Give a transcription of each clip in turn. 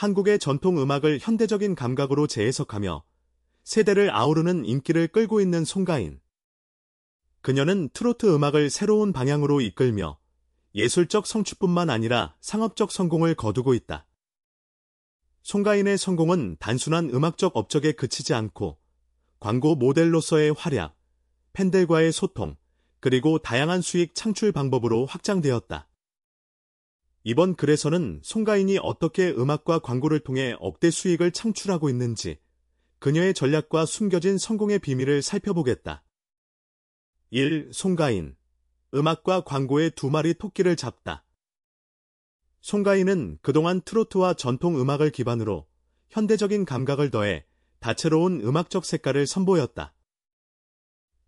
한국의 전통 음악을 현대적인 감각으로 재해석하며 세대를 아우르는 인기를 끌고 있는 송가인. 그녀는 트로트 음악을 새로운 방향으로 이끌며 예술적 성취뿐만 아니라 상업적 성공을 거두고 있다. 송가인의 성공은 단순한 음악적 업적에 그치지 않고 광고 모델로서의 활약, 팬들과의 소통, 그리고 다양한 수익 창출 방법으로 확장되었다. 이번 글에서는 송가인이 어떻게 음악과 광고를 통해 억대 수익을 창출하고 있는지 그녀의 전략과 숨겨진 성공의 비밀을 살펴보겠다. 1. 송가인 음악과 광고의 두 마리 토끼를 잡다. 송가인은 그동안 트로트와 전통 음악을 기반으로 현대적인 감각을 더해 다채로운 음악적 색깔을 선보였다.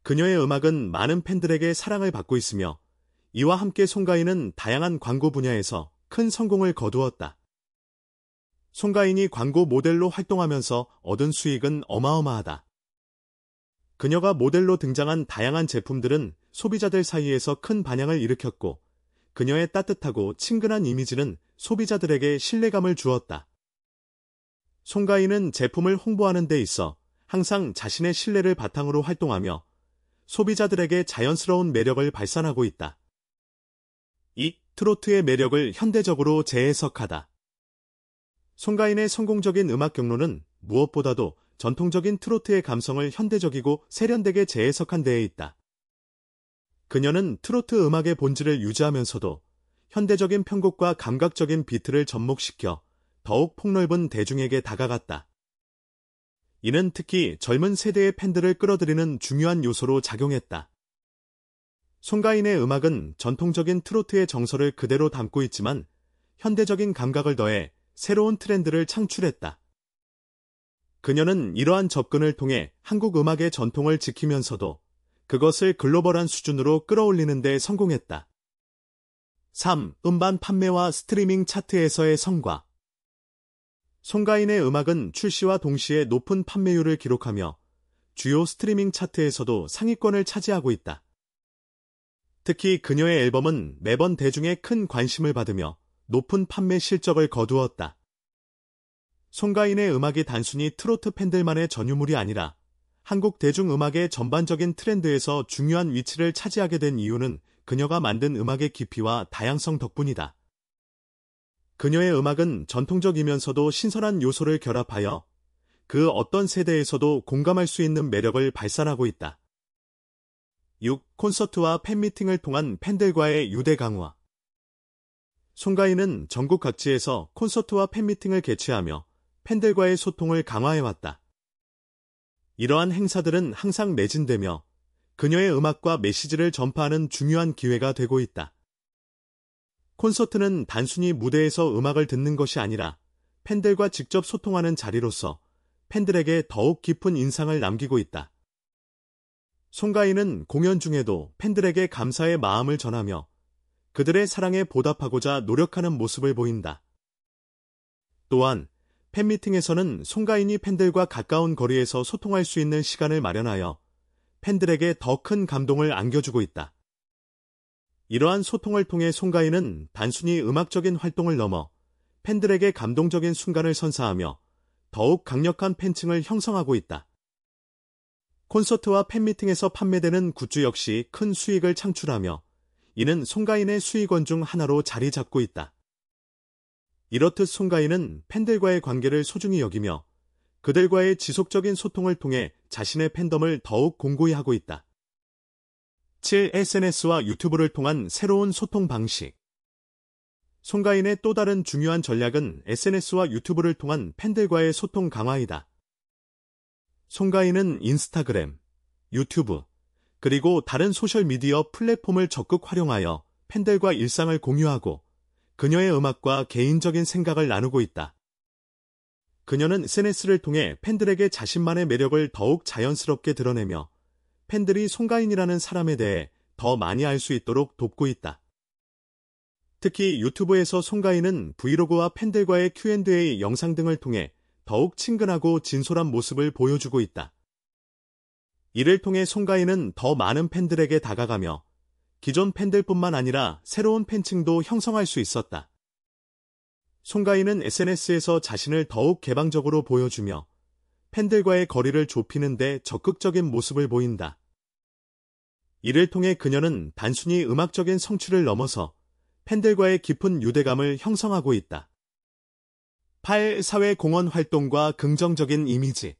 그녀의 음악은 많은 팬들에게 사랑을 받고 있으며 이와 함께 송가인은 다양한 광고 분야에서 큰 성공을 거두었다. 송가인이 광고 모델로 활동하면서 얻은 수익은 어마어마하다. 그녀가 모델로 등장한 다양한 제품들은 소비자들 사이에서 큰 반향을 일으켰고 그녀의 따뜻하고 친근한 이미지는 소비자들에게 신뢰감을 주었다. 송가인은 제품을 홍보하는 데 있어 항상 자신의 신뢰를 바탕으로 활동하며 소비자들에게 자연스러운 매력을 발산하고 있다. 이 트로트의 매력을 현대적으로 재해석하다. 송가인의 성공적인 음악 경로는 무엇보다도 전통적인 트로트의 감성을 현대적이고 세련되게 재해석한 데에 있다. 그녀는 트로트 음악의 본질을 유지하면서도 현대적인 편곡과 감각적인 비트를 접목시켜 더욱 폭넓은 대중에게 다가갔다. 이는 특히 젊은 세대의 팬들을 끌어들이는 중요한 요소로 작용했다. 송가인의 음악은 전통적인 트로트의 정서를 그대로 담고 있지만 현대적인 감각을 더해 새로운 트렌드를 창출했다. 그녀는 이러한 접근을 통해 한국 음악의 전통을 지키면서도 그것을 글로벌한 수준으로 끌어올리는 데 성공했다. 3. 음반 판매와 스트리밍 차트에서의 성과 송가인의 음악은 출시와 동시에 높은 판매율을 기록하며 주요 스트리밍 차트에서도 상위권을 차지하고 있다. 특히 그녀의 앨범은 매번 대중의 큰 관심을 받으며 높은 판매 실적을 거두었다. 송가인의 음악이 단순히 트로트 팬들만의 전유물이 아니라 한국 대중음악의 전반적인 트렌드에서 중요한 위치를 차지하게 된 이유는 그녀가 만든 음악의 깊이와 다양성 덕분이다. 그녀의 음악은 전통적이면서도 신선한 요소를 결합하여 그 어떤 세대에서도 공감할 수 있는 매력을 발산하고 있다. 6. 콘서트와 팬미팅을 통한 팬들과의 유대 강화 송가인은 전국 각지에서 콘서트와 팬미팅을 개최하며 팬들과의 소통을 강화해왔다. 이러한 행사들은 항상 매진되며 그녀의 음악과 메시지를 전파하는 중요한 기회가 되고 있다. 콘서트는 단순히 무대에서 음악을 듣는 것이 아니라 팬들과 직접 소통하는 자리로서 팬들에게 더욱 깊은 인상을 남기고 있다. 송가인은 공연 중에도 팬들에게 감사의 마음을 전하며 그들의 사랑에 보답하고자 노력하는 모습을 보인다. 또한 팬미팅에서는 송가인이 팬들과 가까운 거리에서 소통할 수 있는 시간을 마련하여 팬들에게 더 큰 감동을 안겨주고 있다. 이러한 소통을 통해 송가인은 단순히 음악적인 활동을 넘어 팬들에게 감동적인 순간을 선사하며 더욱 강력한 팬층을 형성하고 있다. 콘서트와 팬미팅에서 판매되는 굿즈 역시 큰 수익을 창출하며 이는 송가인의 수익원 중 하나로 자리 잡고 있다. 이렇듯 송가인은 팬들과의 관계를 소중히 여기며 그들과의 지속적인 소통을 통해 자신의 팬덤을 더욱 공고히 하고 있다. 7. SNS와 유튜브를 통한 새로운 소통 방식 송가인의 또 다른 중요한 전략은 SNS와 유튜브를 통한 팬들과의 소통 강화이다. 송가인은 인스타그램, 유튜브, 그리고 다른 소셜미디어 플랫폼을 적극 활용하여 팬들과 일상을 공유하고 그녀의 음악과 개인적인 생각을 나누고 있다. 그녀는 SNS를 통해 팬들에게 자신만의 매력을 더욱 자연스럽게 드러내며 팬들이 송가인이라는 사람에 대해 더 많이 알 수 있도록 돕고 있다. 특히 유튜브에서 송가인은 브이로그와 팬들과의 Q&A 영상 등을 통해 더욱 친근하고 진솔한 모습을 보여주고 있다. 이를 통해 송가인은 더 많은 팬들에게 다가가며 기존 팬들뿐만 아니라 새로운 팬층도 형성할 수 있었다. 송가인은 SNS에서 자신을 더욱 개방적으로 보여주며 팬들과의 거리를 좁히는데 적극적인 모습을 보인다. 이를 통해 그녀는 단순히 음악적인 성취를 넘어서 팬들과의 깊은 유대감을 형성하고 있다. 8. 사회공헌 활동과 긍정적인 이미지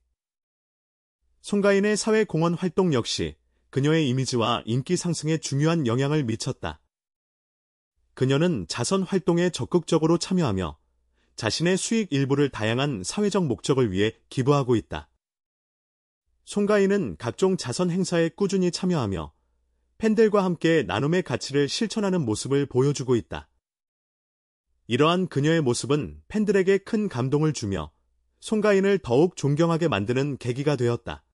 송가인의 사회공헌 활동 역시 그녀의 이미지와 인기 상승에 중요한 영향을 미쳤다. 그녀는 자선 활동에 적극적으로 참여하며 자신의 수익 일부를 다양한 사회적 목적을 위해 기부하고 있다. 송가인은 각종 자선 행사에 꾸준히 참여하며 팬들과 함께 나눔의 가치를 실천하는 모습을 보여주고 있다. 이러한 그녀의 모습은 팬들에게 큰 감동을 주며 송가인을 더욱 존경하게 만드는 계기가 되었다.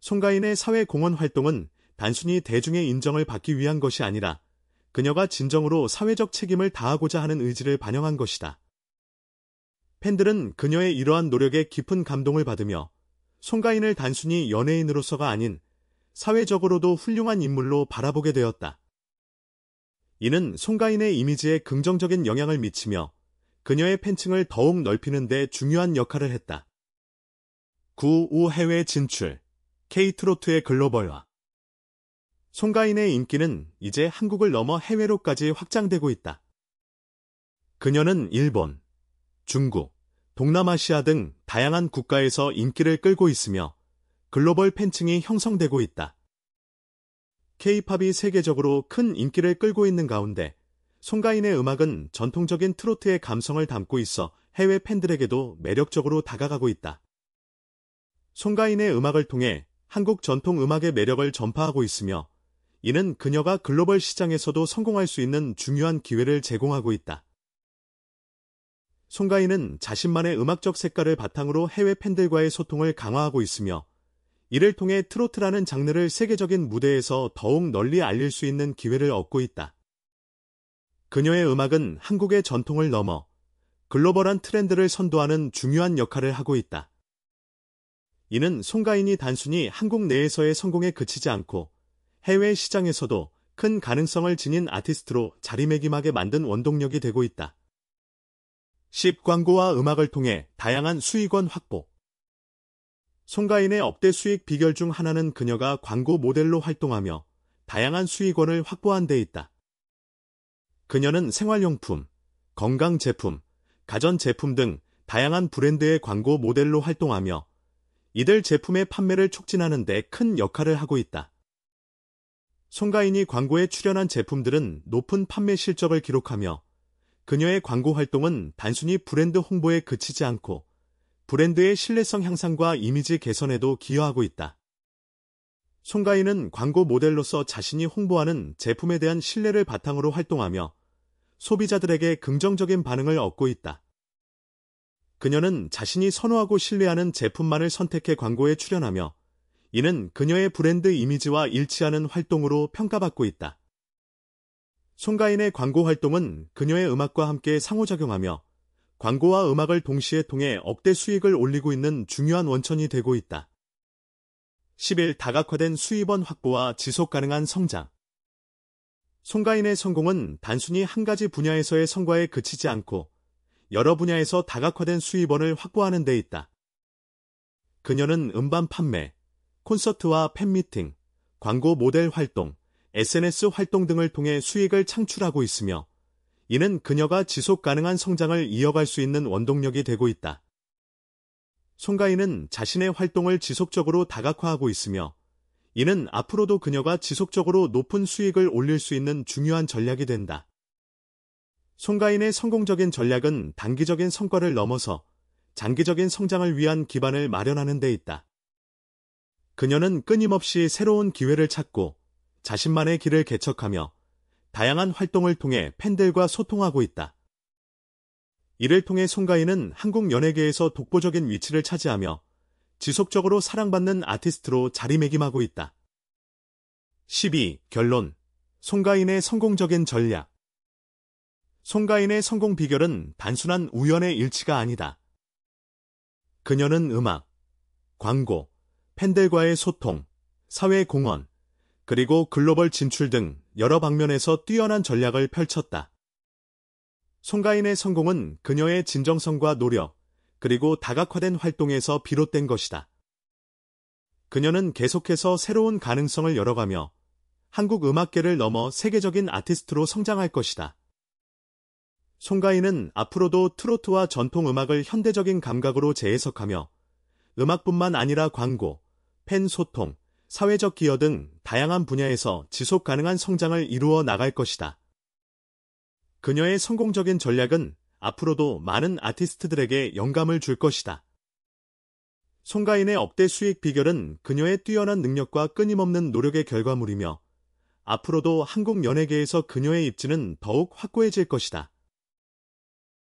송가인의 사회 공헌 활동은 단순히 대중의 인정을 받기 위한 것이 아니라 그녀가 진정으로 사회적 책임을 다하고자 하는 의지를 반영한 것이다. 팬들은 그녀의 이러한 노력에 깊은 감동을 받으며 송가인을 단순히 연예인으로서가 아닌 사회적으로도 훌륭한 인물로 바라보게 되었다. 이는 송가인의 이미지에 긍정적인 영향을 미치며 그녀의 팬층을 더욱 넓히는 데 중요한 역할을 했다. 9우 해외 진출 케이트로트의 글로벌화 송가인의 인기는 이제 한국을 넘어 해외로까지 확장되고 있다. 그녀는 일본, 중국, 동남아시아 등 다양한 국가에서 인기를 끌고 있으며 글로벌 팬층이 형성되고 있다. 케이팝이 세계적으로 큰 인기를 끌고 있는 가운데 송가인의 음악은 전통적인 트로트의 감성을 담고 있어 해외 팬들에게도 매력적으로 다가가고 있다. 송가인의 음악을 통해 한국 전통 음악의 매력을 전파하고 있으며 이는 그녀가 글로벌 시장에서도 성공할 수 있는 중요한 기회를 제공하고 있다. 송가인은 자신만의 음악적 색깔을 바탕으로 해외 팬들과의 소통을 강화하고 있으며 이를 통해 트로트라는 장르를 세계적인 무대에서 더욱 널리 알릴 수 있는 기회를 얻고 있다. 그녀의 음악은 한국의 전통을 넘어 글로벌한 트렌드를 선도하는 중요한 역할을 하고 있다. 이는 송가인이 단순히 한국 내에서의 성공에 그치지 않고 해외 시장에서도 큰 가능성을 지닌 아티스트로 자리매김하게 만든 원동력이 되고 있다. 10. 광고와 음악을 통해 다양한 수익원 확보 송가인의 업대 수익 비결 중 하나는 그녀가 광고 모델로 활동하며 다양한 수익원을 확보한 데 있다. 그녀는 생활용품, 건강제품, 가전제품 등 다양한 브랜드의 광고 모델로 활동하며 이들 제품의 판매를 촉진하는 데 큰 역할을 하고 있다. 송가인이 광고에 출연한 제품들은 높은 판매 실적을 기록하며 그녀의 광고 활동은 단순히 브랜드 홍보에 그치지 않고 브랜드의 신뢰성 향상과 이미지 개선에도 기여하고 있다. 송가인은 광고 모델로서 자신이 홍보하는 제품에 대한 신뢰를 바탕으로 활동하며 소비자들에게 긍정적인 반응을 얻고 있다. 그녀는 자신이 선호하고 신뢰하는 제품만을 선택해 광고에 출연하며 이는 그녀의 브랜드 이미지와 일치하는 활동으로 평가받고 있다. 송가인의 광고 활동은 그녀의 음악과 함께 상호작용하며 광고와 음악을 동시에 통해 억대 수익을 올리고 있는 중요한 원천이 되고 있다. 10일 다각화된 수입원 확보와 지속 가능한 성장. 송가인의 성공은 단순히 한 가지 분야에서의 성과에 그치지 않고 여러 분야에서 다각화된 수입원을 확보하는 데 있다. 그녀는 음반 판매, 콘서트와 팬미팅, 광고 모델 활동, SNS 활동 등을 통해 수익을 창출하고 있으며 이는 그녀가 지속 가능한 성장을 이어갈 수 있는 원동력이 되고 있다. 송가인은 자신의 활동을 지속적으로 다각화하고 있으며 이는 앞으로도 그녀가 지속적으로 높은 수익을 올릴 수 있는 중요한 전략이 된다. 송가인의 성공적인 전략은 단기적인 성과를 넘어서 장기적인 성장을 위한 기반을 마련하는 데 있다. 그녀는 끊임없이 새로운 기회를 찾고 자신만의 길을 개척하며 다양한 활동을 통해 팬들과 소통하고 있다. 이를 통해 송가인은 한국 연예계에서 독보적인 위치를 차지하며 지속적으로 사랑받는 아티스트로 자리매김하고 있다. 12. 결론 송가인의 성공적인 전략 송가인의 성공 비결은 단순한 우연의 일치가 아니다. 그녀는 음악, 광고, 팬들과의 소통, 사회 공헌, 그리고 글로벌 진출 등 여러 방면에서 뛰어난 전략을 펼쳤다. 송가인의 성공은 그녀의 진정성과 노력, 그리고 다각화된 활동에서 비롯된 것이다. 그녀는 계속해서 새로운 가능성을 열어가며 한국 음악계를 넘어 세계적인 아티스트로 성장할 것이다. 송가인은 앞으로도 트로트와 전통 음악을 현대적인 감각으로 재해석하며 음악뿐만 아니라 광고, 팬 소통, 사회적 기여 등 다양한 분야에서 지속 가능한 성장을 이루어 나갈 것이다. 그녀의 성공적인 전략은 앞으로도 많은 아티스트들에게 영감을 줄 것이다. 송가인의 억대 수익 비결은 그녀의 뛰어난 능력과 끊임없는 노력의 결과물이며 앞으로도 한국 연예계에서 그녀의 입지는 더욱 확고해질 것이다.